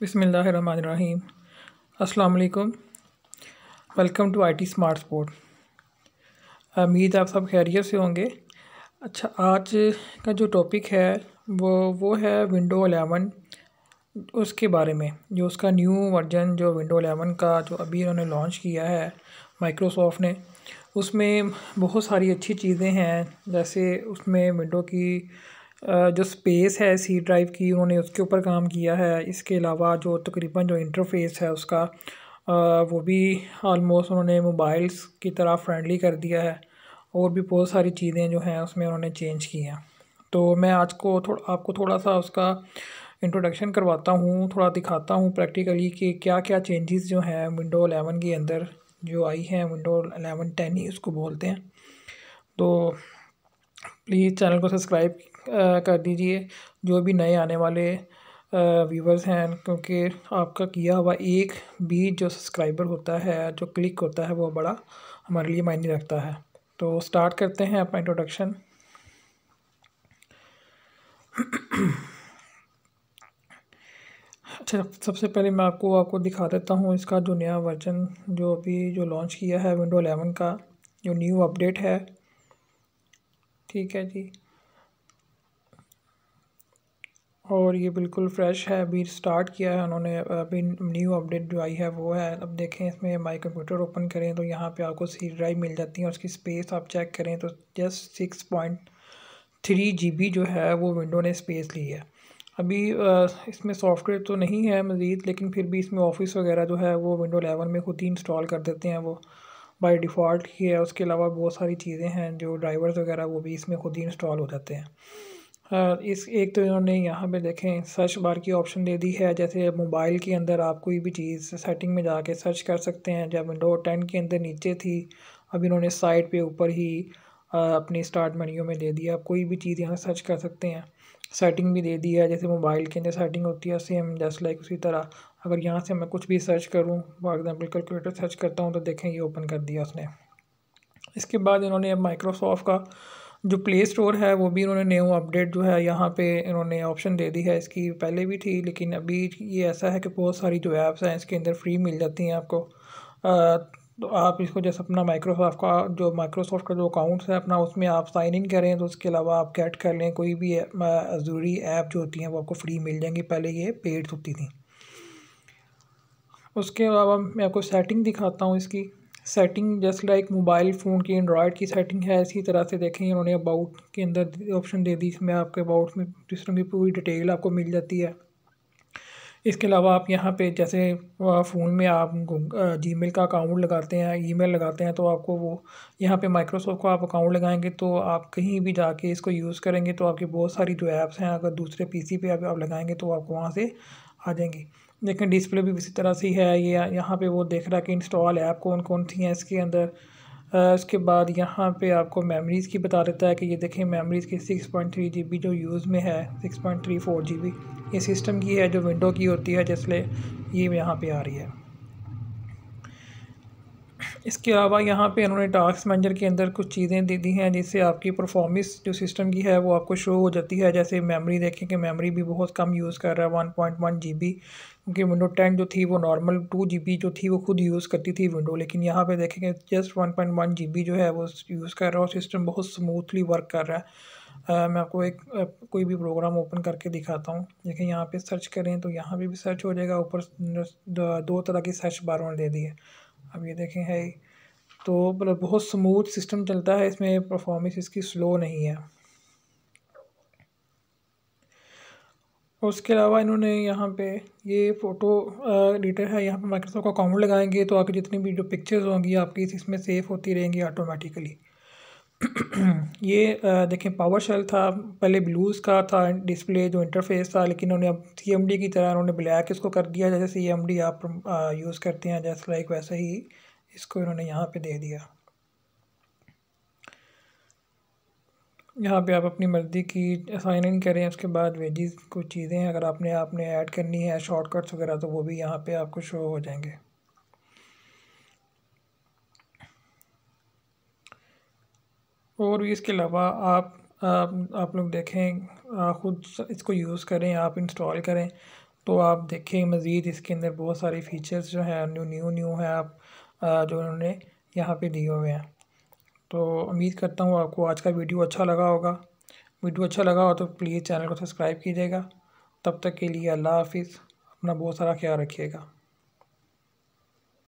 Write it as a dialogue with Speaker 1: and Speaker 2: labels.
Speaker 1: बिसमीम असलकुम welcome to IT smart sport उम्मीद आप सब खैरियत से होंगे अच्छा आज का जो टॉपिक है वो वो है विंडो अलेवन उसके बारे में जो उसका न्यू वर्जन जो विंडो अलेवन का जो अभी उन्होंने लॉन्च किया है माइक्रोसॉफ्ट ने उसमें बहुत सारी अच्छी चीज़ें हैं जैसे उसमें विंडो की जो स्पेस है सी ड्राइव की उन्होंने उसके ऊपर काम किया है इसके अलावा जो तकरीबन जो इंटरफेस है उसका वो भी आलमोस्ट उन्होंने मोबाइल्स की तरह फ्रेंडली कर दिया है और भी बहुत सारी चीज़ें जो हैं उसमें उन्होंने चेंज की हैं तो मैं आज को थोड़ा आपको थोड़ा सा उसका इंट्रोडक्शन करवाता हूँ थोड़ा दिखाता हूँ प्रैक्टिकली कि क्या क्या चेंजेस जो हैं विंडो अलेवन के अंदर जो आई हैं विंडो अलेवन टेन ही उसको बोलते हैं तो प्लीज़ चैनल को सब्सक्राइब कर दीजिए जो भी नए आने वाले व्यूवर्स हैं क्योंकि आपका किया हुआ एक भी जो सब्सक्राइबर होता है जो क्लिक होता है वो बड़ा हमारे लिए मायने रखता है तो स्टार्ट करते हैं अपना इंट्रोडक्शन अच्छा सबसे पहले मैं आपको आपको दिखा देता हूँ इसका जो नया वर्जन जो अभी जो लॉन्च किया है विंडो अलेवन का जो न्यू अपडेट है ठीक है जी और ये बिल्कुल फ्रेश है अभी स्टार्ट किया है उन्होंने अभी न्यू अपडेट जो आई है वो है अब देखें इसमें माई कंप्यूटर ओपन करें तो यहाँ पे आपको सी ड्राइव मिल जाती है और उसकी स्पेस आप चेक करें तो just six point three G B जो है वो विंडो ने स्पेस ली है अभी इसमें सॉफ्टवेयर तो नहीं है मज़ीद लेकिन फिर भी इसमें ऑफिस वगैरह जो है वो विंडो एलेवन में खुद ही इंस्टॉल कर देते हैं वो बाई डिफ़ॉल्ट ही है उसके अलावा बहुत सारी चीज़ें हैं जो ड्राइवर्स वगैरह वो भी इसमें खुद ही इंस्टॉल हो जाते हैं हाँ, इस एक तो इन्होंने यहाँ पे देखें सर्च बार की ऑप्शन दे दी है जैसे मोबाइल के अंदर आप कोई भी चीज़ सेटिंग में जाके सर्च कर सकते हैं जब विंडो टेन के अंदर नीचे थी अब इन्होंने साइट पे ऊपर ही अपनी स्टार्ट मेन्यू में दे दिया आप कोई भी चीज़ यहाँ सर्च कर सकते हैं सेटिंग भी दे दी है जैसे मोबाइल के अंदर सेटिंग होती है सेम जस्ट लाइक उसी तरह अगर यहाँ से मैं कुछ भी सर्च करूँ फॉर एग्ज़ाम्पल कैलकुलेटर सर्च करता हूँ तो देखें ये ओपन कर दिया उसने इसके बाद इन्होंने माइक्रोसॉफ्ट का जो प्ले स्टोर है वो भी इन्होंने न्यू अपडेट जो है यहाँ पे इन्होंने ऑप्शन दे दी है इसकी पहले भी थी लेकिन अभी ये ऐसा है कि बहुत सारी जो ऐप्स हैं इसके अंदर फ्री मिल जाती हैं आपको आ, तो आप इसको जैसे अपना माइक्रोसॉफ्ट का जो माइक्रोसॉफ्ट का जो अकाउंट्स है अपना उसमें आप साइन इन करें तो उसके अलावा आप कैट कर लें कोई भी ज़रूरी ऐप जो होती हैं वो आपको फ्री मिल जाएंगी पहले ये पेड होती थी उसके अलावा मैं आपको सेटिंग दिखाता हूँ इसकी setting just like mobile phone की एंड्रॉयड की सेटिंग है इसी तरह से देखें उन्होंने अबाउट के अंदर ऑप्शन दे दी इसमें आपके अबाउट में जिस तरह की पूरी डिटेल आपको मिल जाती है इसके अलावा आप यहाँ पे जैसे फ़ोन में आप जीमेल का अकाउंट लगाते हैं ईमेल लगाते हैं तो आपको वो यहाँ पे माइक्रोसॉफ्ट का आप अकाउंट लगाएंगे तो आप कहीं भी जाके इसको यूज़ करेंगे तो आपकी बहुत सारी जो ऐप्स हैं अगर दूसरे पीसी पे पर आप लगाएंगे तो आपको वहाँ से आ जाएंगी देखें डिस्प्ले भी इसी तरह से है ये यहाँ पे वो देख रहा है कि इंस्टॉल ऐप कौन कौन सी हैं इसके अंदर उसके बाद यहाँ पे आपको मेमोरीज़ की बता देता है कि ये देखें मेमोरीज़ की six point three G B जो यूज़ में है six point three four G B ये सिस्टम की है जो विंडो की होती है जिसलिए ये यहाँ पर आ रही है इसके अलावा यहाँ पे इन्होंने टास्क मैनेजर के अंदर कुछ चीज़ें दे दी हैं जिससे आपकी परफॉर्मेंस जो सिस्टम की है वो आपको शो हो जाती है जैसे मेमोरी देखें कि मेमोरी भी बहुत कम यूज़ कर रहा है one point one G B क्योंकि विंडो टेन जो थी वो नॉर्मल टू जी बी जो थी वो खुद यूज़ करती थी विंडो लेकिन यहाँ पे देखेंगे just one point one G B जो है वो यूज़ कर रहा है और सिस्टम बहुत स्मूथली वर्क कर रहा है आ, मैं आपको एक कोई भी प्रोग्राम ओपन करके दिखाता हूँ देखें यहाँ पर सर्च करें तो यहाँ पर भी सर्च हो जाएगा ऊपर दो तरह की सर्च बार उन्होंने दे दी है अब ये देखें है तो मतलब बहुत स्मूथ सिस्टम चलता है इसमें परफॉर्मेंस इसकी स्लो नहीं है उसके अलावा इन्होंने यहाँ पे ये फ़ोटो एडिटर है यहाँ पे माइक्रोसॉफ्ट का कॉमेंट लगाएंगे तो आपकी जितनी भी जो पिक्चर्स होंगी आपकी इसमें सेफ होती रहेंगी ऑटोमेटिकली ये देखें पावर शेल था पहले ब्लूज़ का था डिस्प्ले जो इंटरफेस था लेकिन उन्होंने अब सी की तरह उन्होंने ब्लैक इसको कर दिया जैसे सी आप यूज़ करते हैं जैसे लाइक वैसे ही इसको इन्होंने यहाँ पे दे दिया यहाँ पे आप अपनी मर्ज़ी की साइन इन करें उसके बाद वेजिस कुछ चीज़ें अगर आपने आपने ऐड करनी है शॉर्टकट्स वगैरह तो वो भी यहाँ पर आपको शो हो जाएंगे और भी इसके अलावा आप आप, आप लोग देखें ख़ुद इसको यूज़ करें आप इंस्टॉल करें तो आप देखें मज़ीद इसके अंदर बहुत सारे फ़ीचर्स जो हैं न्यू न्यू न्यू हैं आप जो उन्होंने यहाँ पे दिए हुए हैं तो उम्मीद करता हूँ आपको आज का वीडियो अच्छा लगा होगा वीडियो अच्छा लगा हो तो प्लीज़ चैनल को सब्सक्राइब कीजिएगा तब तक के लिए अल्लाह हाफिज़ अपना बहुत सारा ख्याल रखिएगा